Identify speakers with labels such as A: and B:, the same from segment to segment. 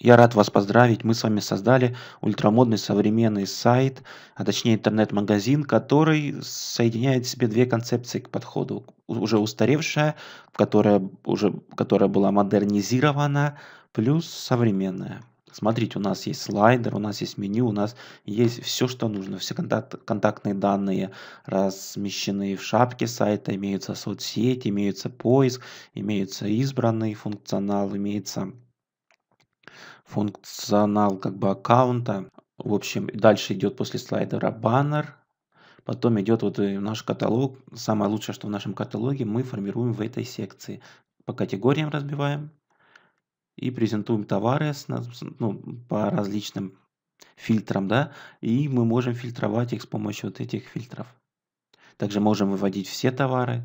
A: Я рад вас поздравить. Мы с вами создали ультрамодный современный сайт, а точнее интернет-магазин, который соединяет в себе две концепции к подходу. Уже устаревшая, которая, уже, которая была модернизирована, плюс современная. Смотрите, у нас есть слайдер, у нас есть меню, у нас есть все, что нужно. Все контакт, контактные данные размещены в шапке сайта, имеются соцсети, имеются поиск, имеются избранный функционал, имеется функционал как бы аккаунта. В общем, дальше идет после слайдера баннер, потом идет вот э, наш каталог. Самое лучшее, что в нашем каталоге мы формируем в этой секции. По категориям разбиваем и презентуем товары с, ну, по различным фильтрам, да, и мы можем фильтровать их с помощью вот этих фильтров. Также можем выводить все товары.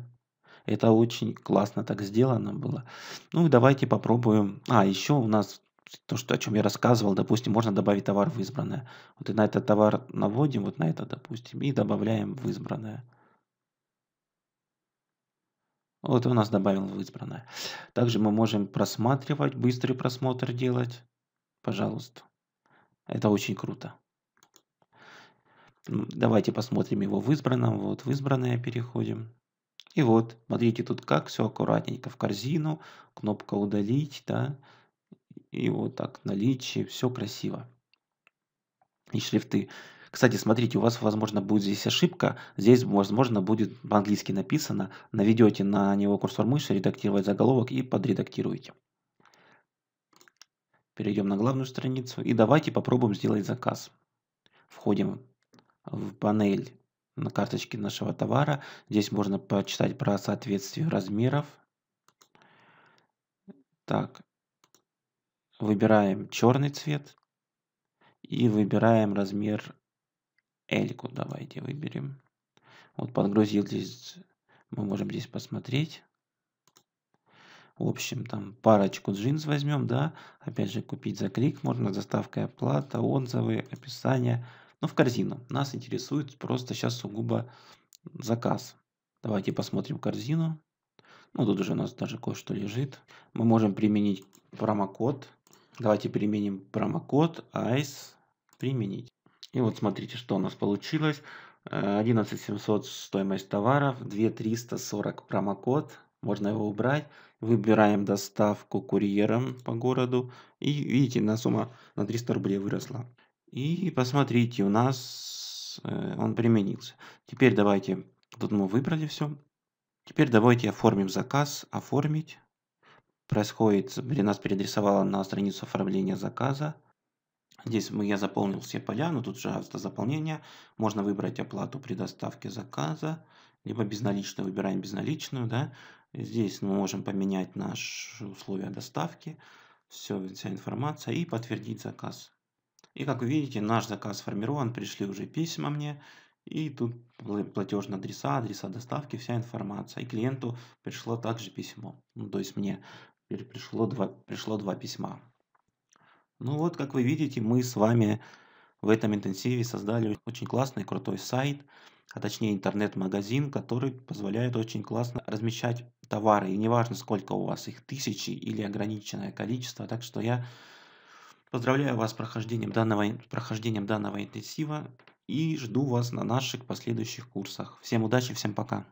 A: Это очень классно так сделано было. Ну и давайте попробуем. А, еще у нас то, что, о чем я рассказывал, допустим, можно добавить товар в избранное. Вот и на этот товар наводим, вот на это, допустим, и добавляем в избранное. Вот у нас добавил в избранное. Также мы можем просматривать, быстрый просмотр делать. Пожалуйста. Это очень круто. Давайте посмотрим его в избранном. Вот в избранное переходим. И вот, смотрите, тут как все аккуратненько в корзину, кнопка удалить, да, и вот так наличие, все красиво. И шрифты. Кстати, смотрите, у вас, возможно, будет здесь ошибка. Здесь, возможно, будет по-английски написано. Наведете на него курсор мыши, редактировать заголовок и подредактируете. Перейдем на главную страницу и давайте попробуем сделать заказ. Входим в панель на карточке нашего товара. Здесь можно почитать про соответствие размеров. Так, выбираем черный цвет и выбираем размер L-ку давайте выберем. Вот подгрузились, мы можем здесь посмотреть. В общем, там парочку джинс возьмем, да. Опять же, купить за клик можно, заставка оплата, отзывы, описание. Но ну, в корзину. Нас интересует просто сейчас сугубо заказ. Давайте посмотрим корзину. Ну, тут уже у нас даже кое-что лежит. Мы можем применить промокод Давайте применим промокод ICE применить. И вот смотрите, что у нас получилось. 11700 э, стоимость товаров, 2340 промокод, можно его убрать. Выбираем доставку курьером по городу. И видите, на сумма на 300 рублей выросла. И посмотрите, у нас э, он применился. Теперь давайте, тут мы выбрали все. Теперь давайте оформим заказ, оформить происходит, нас переадресовала на страницу оформления заказа. Здесь я заполнил все поля, но тут же автозаполнение. Можно выбрать оплату при доставке заказа, либо безналичную, выбираем безналичную. Да? Здесь мы можем поменять наши условия доставки, все, вся информация и подтвердить заказ. И как вы видите, наш заказ сформирован, пришли уже письма мне, и тут платежные адреса, адреса доставки, вся информация. И клиенту пришло также письмо, ну, то есть мне. Теперь пришло два, пришло два письма. Ну вот, как вы видите, мы с вами в этом интенсиве создали очень классный, крутой сайт, а точнее интернет-магазин, который позволяет очень классно размещать товары. И неважно, сколько у вас их, тысячи или ограниченное количество. Так что я поздравляю вас с прохождением данного, прохождением данного интенсива и жду вас на наших последующих курсах. Всем удачи, всем пока!